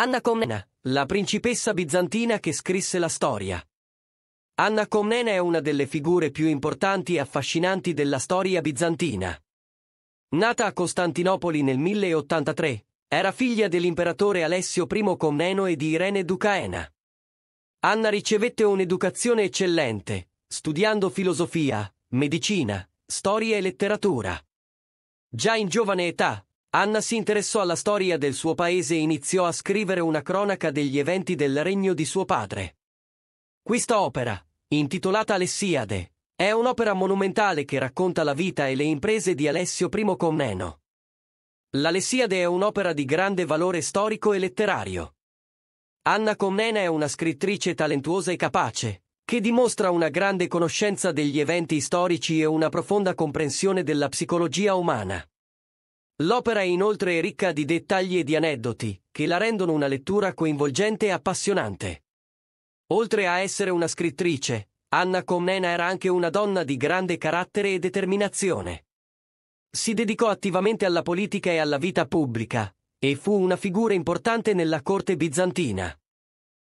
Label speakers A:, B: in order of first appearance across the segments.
A: Anna Comnena, la principessa bizantina che scrisse la storia. Anna Comnena è una delle figure più importanti e affascinanti della storia bizantina. Nata a Costantinopoli nel 1083, era figlia dell'imperatore Alessio I Comneno e di Irene Ducaena. Anna ricevette un'educazione eccellente, studiando filosofia, medicina, storia e letteratura. Già in giovane età, Anna si interessò alla storia del suo paese e iniziò a scrivere una cronaca degli eventi del regno di suo padre. Questa opera, intitolata Alessiade, è un'opera monumentale che racconta la vita e le imprese di Alessio I Comneno. L'Alessiade è un'opera di grande valore storico e letterario. Anna Comnena è una scrittrice talentuosa e capace, che dimostra una grande conoscenza degli eventi storici e una profonda comprensione della psicologia umana. L'opera è inoltre ricca di dettagli e di aneddoti, che la rendono una lettura coinvolgente e appassionante. Oltre a essere una scrittrice, Anna Comnena era anche una donna di grande carattere e determinazione. Si dedicò attivamente alla politica e alla vita pubblica, e fu una figura importante nella corte bizantina.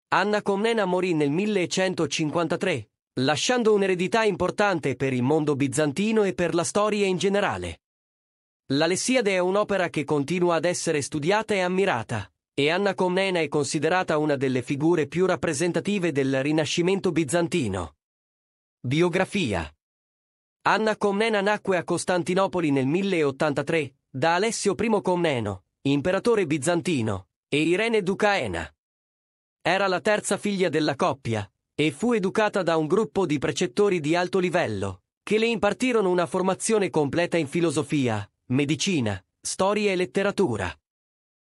A: Anna Comnena morì nel 1153, lasciando un'eredità importante per il mondo bizantino e per la storia in generale. La Lessiade è un'opera che continua ad essere studiata e ammirata, e Anna Comnena è considerata una delle figure più rappresentative del Rinascimento bizantino. Biografia Anna Comnena nacque a Costantinopoli nel 1083 da Alessio I Comneno, imperatore bizantino, e Irene Ducaena. Era la terza figlia della coppia, e fu educata da un gruppo di precettori di alto livello, che le impartirono una formazione completa in filosofia, medicina, storia e letteratura.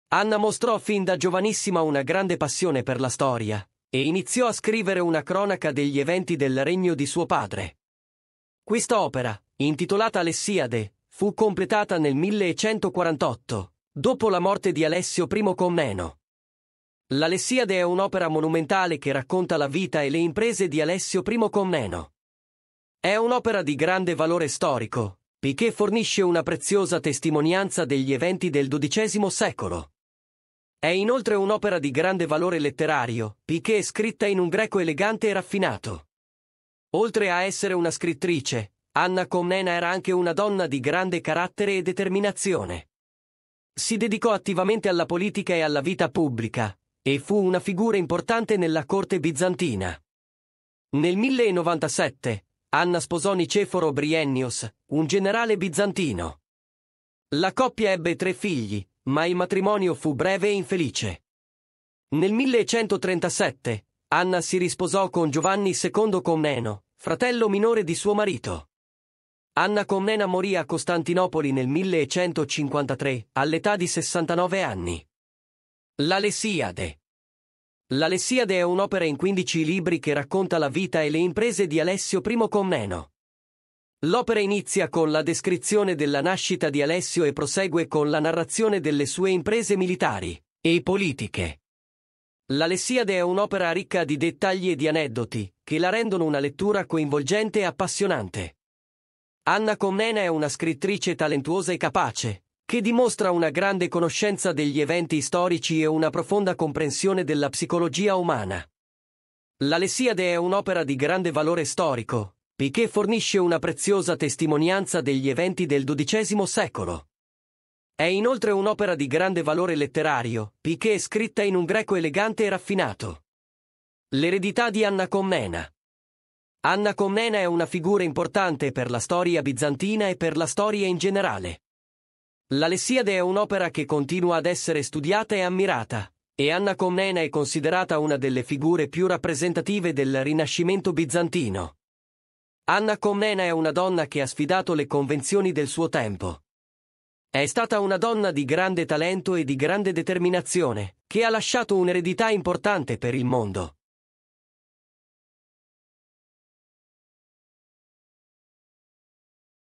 A: Anna mostrò fin da giovanissima una grande passione per la storia e iniziò a scrivere una cronaca degli eventi del regno di suo padre. Questa opera, intitolata Alessiade, fu completata nel 1148, dopo la morte di Alessio I Comneno. L'Alessiade è un'opera monumentale che racconta la vita e le imprese di Alessio I Comneno. È un'opera di grande valore storico, Piquet fornisce una preziosa testimonianza degli eventi del XII secolo. È inoltre un'opera di grande valore letterario, Piquet è scritta in un greco elegante e raffinato. Oltre a essere una scrittrice, Anna Comnena era anche una donna di grande carattere e determinazione. Si dedicò attivamente alla politica e alla vita pubblica, e fu una figura importante nella corte bizantina. Nel 1097, Anna sposò Niceforo Briennios, un generale bizantino. La coppia ebbe tre figli, ma il matrimonio fu breve e infelice. Nel 1137, Anna si risposò con Giovanni II Comneno, fratello minore di suo marito. Anna Comnena morì a Costantinopoli nel 1153, all'età di 69 anni. L'Alessiade L'Alessiade è un'opera in 15 libri che racconta la vita e le imprese di Alessio I Comneno. L'opera inizia con la descrizione della nascita di Alessio e prosegue con la narrazione delle sue imprese militari e politiche. L'Alessiade è un'opera ricca di dettagli e di aneddoti, che la rendono una lettura coinvolgente e appassionante. Anna Comnena è una scrittrice talentuosa e capace, che dimostra una grande conoscenza degli eventi storici e una profonda comprensione della psicologia umana. L'Alessiade è un'opera di grande valore storico, poiché fornisce una preziosa testimonianza degli eventi del XII secolo. È inoltre un'opera di grande valore letterario, poiché è scritta in un greco elegante e raffinato. L'eredità di Anna Comnena. Anna Comnena è una figura importante per la storia bizantina e per la storia in generale. L'Alessiade è un'opera che continua ad essere studiata e ammirata, e Anna Comnena è considerata una delle figure più rappresentative del Rinascimento bizantino. Anna Comnena è una donna che ha sfidato le convenzioni del suo tempo. È stata una donna di grande talento e di grande determinazione, che ha lasciato un'eredità importante per il mondo.